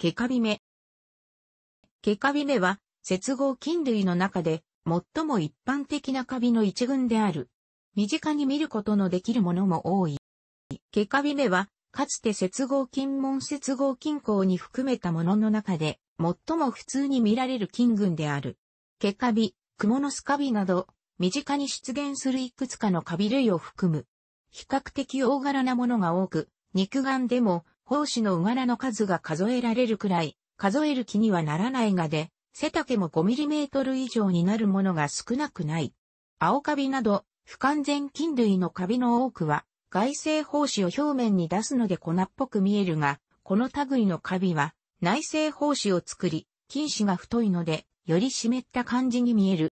ケカビメ。ケカビメは、接合菌類の中で、最も一般的なカビの一群である。身近に見ることのできるものも多い。ケカビメは、かつて接合菌門接合菌孔に含めたものの中で、最も普通に見られる菌群である。ケカビ、クモノスカビなど、身近に出現するいくつかのカビ類を含む。比較的大柄なものが多く、肉眼でも胞子のうがらの数が数えられるくらい、数える気にはならないがで、背丈も5トル以上になるものが少なくない。青カビなど、不完全菌類のカビの多くは、外性胞子を表面に出すので粉っぽく見えるが、この類のカビは、内性胞子を作り、菌糸が太いので、より湿った感じに見える。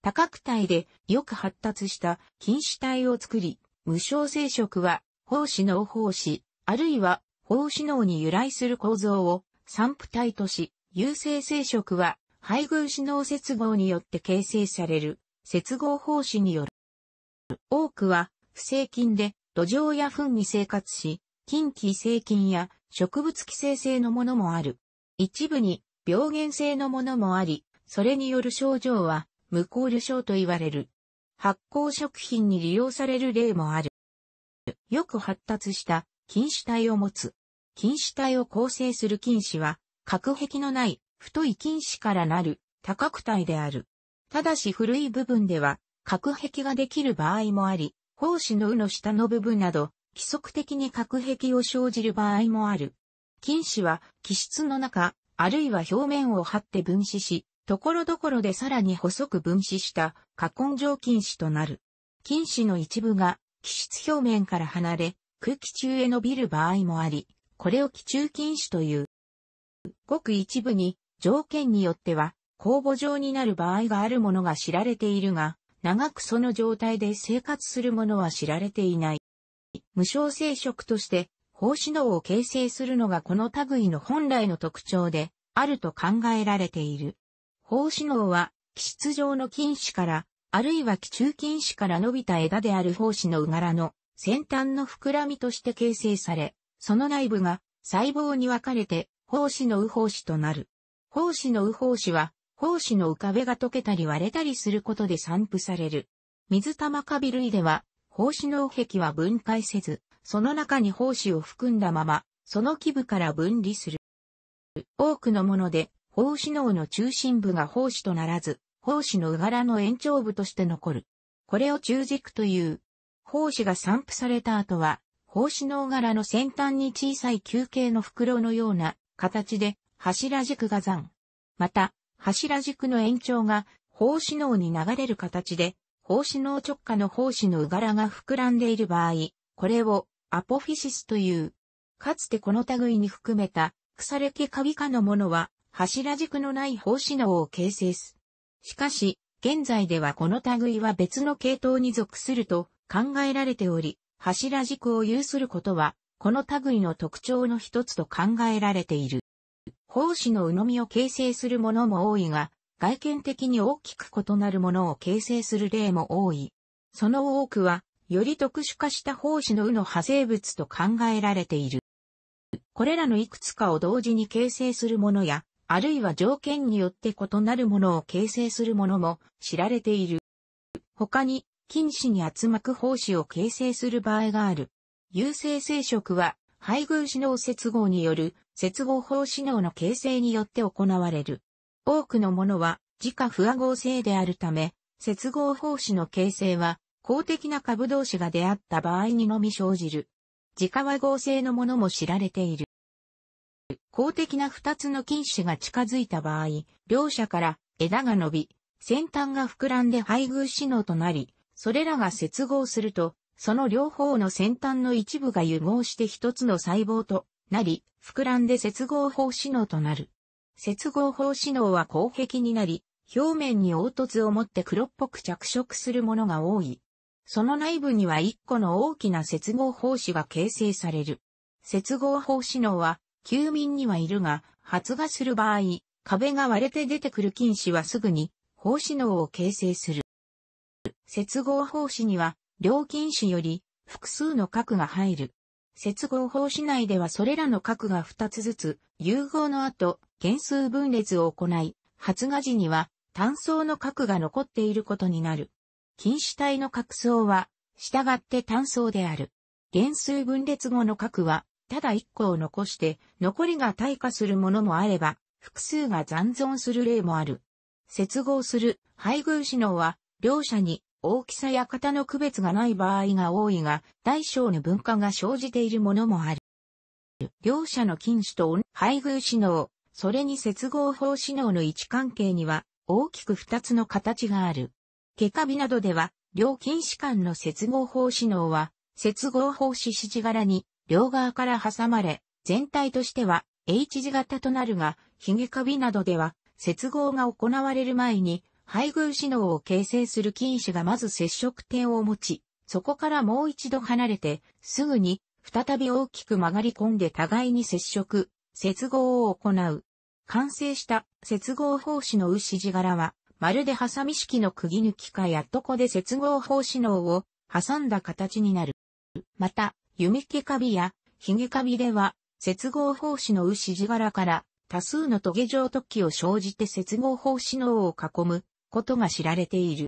多角体でよく発達した菌糸体を作り、無症生殖は、胞子の胞子、あるいは、胞子脳に由来する構造を散布体とし、有性生殖は配偶子脳接合によって形成される接合胞子による。多くは不正菌で土壌や糞に生活し、近畿性菌や植物寄生性のものもある。一部に病原性のものもあり、それによる症状は無効流症と言われる。発酵食品に利用される例もある。よく発達した菌糸体を持つ。菌糸体を構成する菌糸は、核壁のない太い菌糸からなる多角体である。ただし古い部分では、核壁ができる場合もあり、胞子のうの下の部分など、規則的に核壁を生じる場合もある。菌糸は気質の中、あるいは表面を張って分子し、ところどころでさらに細く分子した過根状菌糸となる。菌糸の一部が気質表面から離れ、空気中へ伸びる場合もあり、これを気中禁止という。ごく一部に、条件によっては、公母状になる場合があるものが知られているが、長くその状態で生活するものは知られていない。無償生殖として、胞子脳を形成するのがこの類の本来の特徴で、あると考えられている。胞子脳は、気質上の菌糸から、あるいは気中菌糸から伸びた枝である胞子のうがらの先端の膨らみとして形成され、その内部が細胞に分かれて、胞子の右胞子となる。胞子の右胞子は、胞子の浮かべが溶けたり割れたりすることで散布される。水玉カビ類では、胞子の右壁は分解せず、その中に胞子を含んだまま、その基部から分離する。多くのもので、胞子脳の中心部が胞子とならず、胞子のうがらの延長部として残る。これを中軸という。胞子が散布された後は、胞子の柄の先端に小さい球形の袋のような形で柱軸が残。また、柱軸の延長が胞子脳に流れる形で、胞子脳直下の胞子のうがらが膨らんでいる場合、これをアポフィシスという。かつてこの類に含めた腐れ毛カビ科のものは柱軸のない胞子脳を形成す。しかし、現在ではこの類は別の系統に属すると考えられており、柱軸を有することは、この類の特徴の一つと考えられている。胞子の鵜呑みを形成するものも多いが、外見的に大きく異なるものを形成する例も多い。その多くは、より特殊化した胞子の鵜の派生物と考えられている。これらのいくつかを同時に形成するものや、あるいは条件によって異なるものを形成するものも知られている。他に、菌糸に厚膜胞子を形成する場合がある。有性生殖は、配偶子脳接合による接合胞子脳の形成によって行われる。多くのものは自家不和合性であるため、接合胞子の形成は公的な株同士が出会った場合にのみ生じる。自家和合性のものも知られている。公的な二つの菌糸が近づいた場合、両者から枝が伸び、先端が膨らんで配偶子脳となり、それらが接合すると、その両方の先端の一部が融合して一つの細胞となり、膨らんで接合法子脳となる。接合法子脳は後壁になり、表面に凹凸を持って黒っぽく着色するものが多い。その内部には一個の大きな接合法子が形成される。接合法子脳は、休眠にはいるが、発芽する場合、壁が割れて出てくる菌糸はすぐに、法子脳を形成する。接合方式には、料金紙より複数の核が入る。接合方式内ではそれらの核が2つずつ、融合の後、減数分裂を行い、発芽時には単層の核が残っていることになる。菌子体の核層は、従って単層である。減数分裂後の核は、ただ1個を残して、残りが退化するものもあれば、複数が残存する例もある。接合する配偶指能は、両者に大きさや型の区別がない場合が多いが、大小の分化が生じているものもある。両者の近視と配偶子能、それに接合法子能の位置関係には、大きく二つの形がある。毛カビなどでは、両近視間の接合法子能は、接合法子指示柄に、両側から挟まれ、全体としては H 字型となるが、髭カビなどでは、接合が行われる前に、配偶子脳を形成する菌糸がまず接触点を持ち、そこからもう一度離れて、すぐに、再び大きく曲がり込んで互いに接触、接合を行う。完成した接合胞子の牛字柄は、まるでハサミ式の釘抜きかやっとこで接合胞子脳を挟んだ形になる。また、弓毛カビやヒゲカビでは、接合胞子の牛字柄から多数のトゲ状突起を生じて接合胞子脳を囲むことが知られている。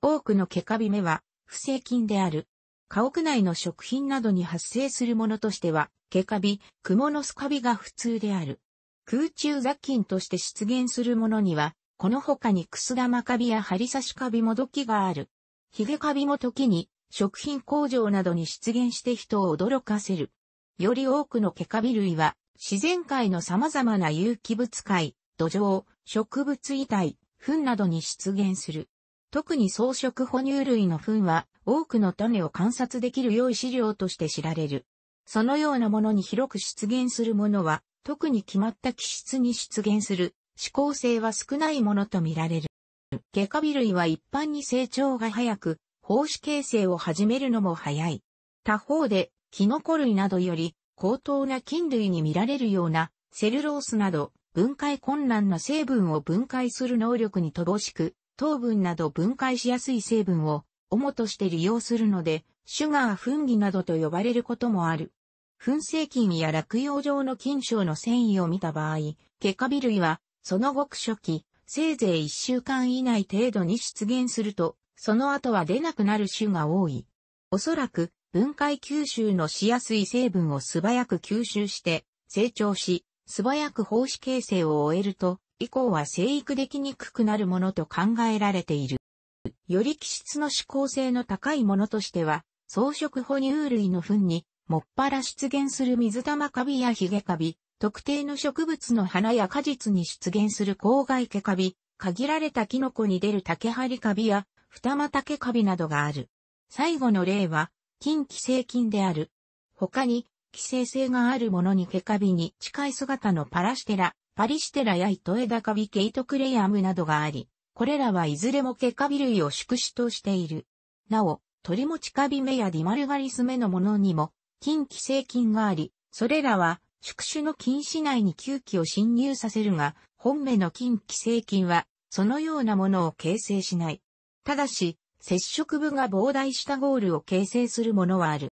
多くのケカビメは、不正菌である。家屋内の食品などに発生するものとしては、ケカビ、クモのスカビが普通である。空中雑菌として出現するものには、この他にクス玉カビやハリサシカビも時がある。ヒゲカビも時に、食品工場などに出現して人を驚かせる。より多くのケカビ類は、自然界の様々な有機物界、土壌、植物遺体、糞などに出現する。特に草食哺乳類の糞は多くの種を観察できる良い資料として知られる。そのようなものに広く出現するものは、特に決まった気質に出現する、指向性は少ないものとみられる。下下ビ類は一般に成長が早く、胞子形成を始めるのも早い。他方で、キノコ類などより高等な菌類に見られるような、セルロースなど、分解困難な成分を分解する能力に乏しく、糖分など分解しやすい成分を主として利用するので、シュガー粉ギなどと呼ばれることもある。粉製菌や落葉状の菌床の繊維を見た場合、ケカビ類は、その極初期、せいぜい1週間以内程度に出現すると、その後は出なくなる種が多い。おそらく、分解吸収のしやすい成分を素早く吸収して、成長し、素早く胞子形成を終えると、以降は生育できにくくなるものと考えられている。より気質の指向性の高いものとしては、草食哺乳類の糞に、もっぱら出現する水玉カビやヒゲカビ、特定の植物の花や果実に出現する郊外毛カビ、限られたキノコに出る竹針カビや、二股竹カビなどがある。最後の例は、近寄生菌である。他に、寄生性があるものにケカビに近い姿のパラステラ、パリステラや糸枝カビケイトクレイアムなどがあり、これらはいずれもケカビ類を宿主としている。なお、鳥もモチカビ目やディマルガリス目のものにも、菌寄生菌があり、それらは、宿主の菌市内に吸気を侵入させるが、本目の菌寄生菌は、そのようなものを形成しない。ただし、接触部が膨大したゴールを形成するものはある。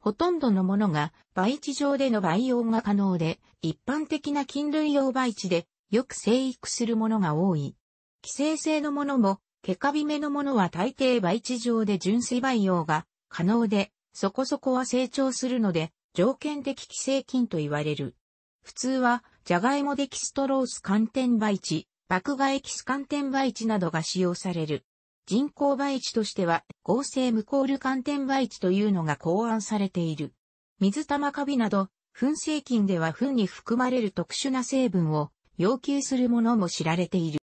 ほとんどのものが培地上での培養が可能で、一般的な菌類用培地でよく生育するものが多い。寄生性のものも、ケカビめのものは大抵培地上で純粋培養が可能で、そこそこは成長するので、条件的寄生菌と言われる。普通は、ジャガイモデキストロース寒天培地、爆エキス寒天培地などが使用される。人工培地としては合成無効ール寒天培地というのが考案されている。水玉カビなど、粉製菌では糞に含まれる特殊な成分を要求するものも知られている。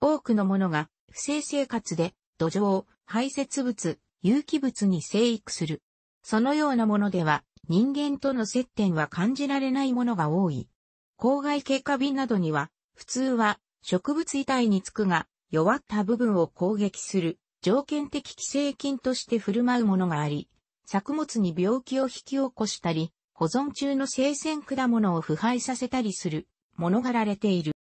多くのものが不正生活で土壌、排泄物、有機物に生育する。そのようなものでは人間との接点は感じられないものが多い。公害系カビなどには普通は植物遺体につくが弱った部分を攻撃する条件的寄生菌として振る舞うものがあり、作物に病気を引き起こしたり、保存中の生鮮果物を腐敗させたりするものがられている。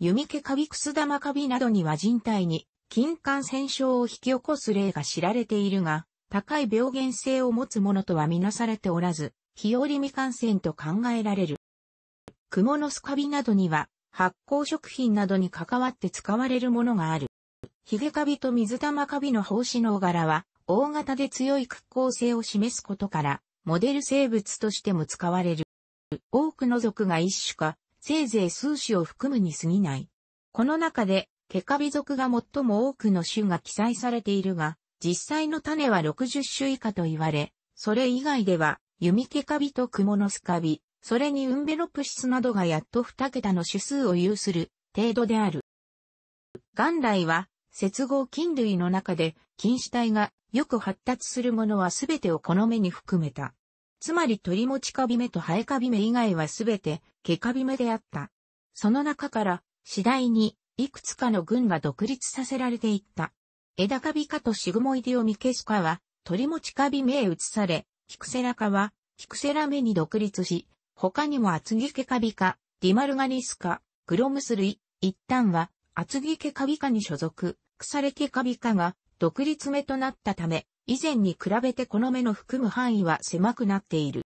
弓毛カビクス玉カビなどには人体に菌感染症を引き起こす例が知られているが、高い病原性を持つものとはみなされておらず、日和未感染と考えられる。クモの巣カビなどには発酵食品などに関わって使われるものがある。ヒゲカビと水玉カビの胞子の柄は、大型で強い屈光性を示すことから、モデル生物としても使われる。多くの属が一種か、せいぜい数種を含むに過ぎない。この中で、ケカビ属が最も多くの種が記載されているが、実際の種は60種以下と言われ、それ以外では、弓ケカビとクモノスカビ、それにウンベロプシスなどがやっと二桁の種数を有する程度である。元来は、接合菌類の中で、菌糸体がよく発達するものはすべてをこの目に含めた。つまり鳥もちカビ目とハエカビ目以外はすべて毛カビ目であった。その中から次第にいくつかの群が独立させられていった。枝カビ科とシグモイディオミケシカは鳥もちカビ目へ移され、キクセラ科はキクセラ目に独立し、他にも厚木ケカビカ、ディマルガニスカ、クロムス類、一旦は厚木ケカビカに所属、腐れケカビカが独立目となったため、以前に比べてこの目の含む範囲は狭くなっている。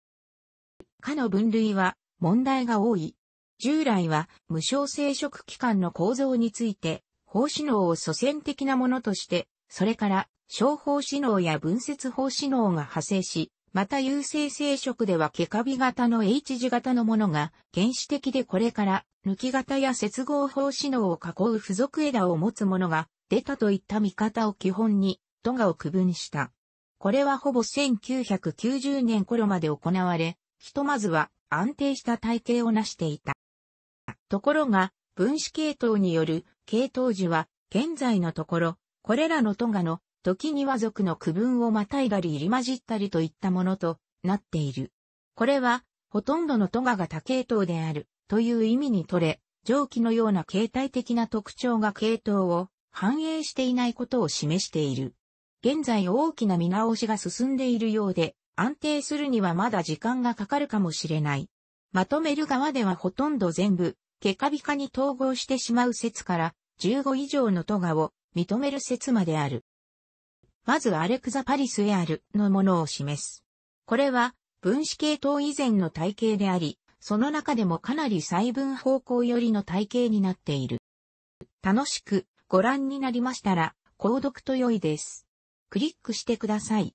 科の分類は問題が多い。従来は無償生殖器官の構造について、法子脳を祖先的なものとして、それから、小法子脳や分節法指脳が派生し、また有性生殖では毛カビ型の H 字型のものが原始的でこれから抜き型や接合法指能を囲う付属枝を持つものが出たといった見方を基本に都がを区分した。これはほぼ1990年頃まで行われ、ひとまずは安定した体型を成していた。ところが、分子系統による系統樹は現在のところ、これらのトガの時には族の区分をまたいだり入り混じったりといったものとなっている。これは、ほとんどのトガが多系統であるという意味にとれ、上記のような形態的な特徴が系統を反映していないことを示している。現在大きな見直しが進んでいるようで、安定するにはまだ時間がかかるかもしれない。まとめる側ではほとんど全部、ケカビカに統合してしまう説から、15以上のトガを認める説まである。まずアレクザパリスエアルのものを示す。これは分子系統以前の体系であり、その中でもかなり細分方向よりの体系になっている。楽しくご覧になりましたら、購読と良いです。クリックしてください。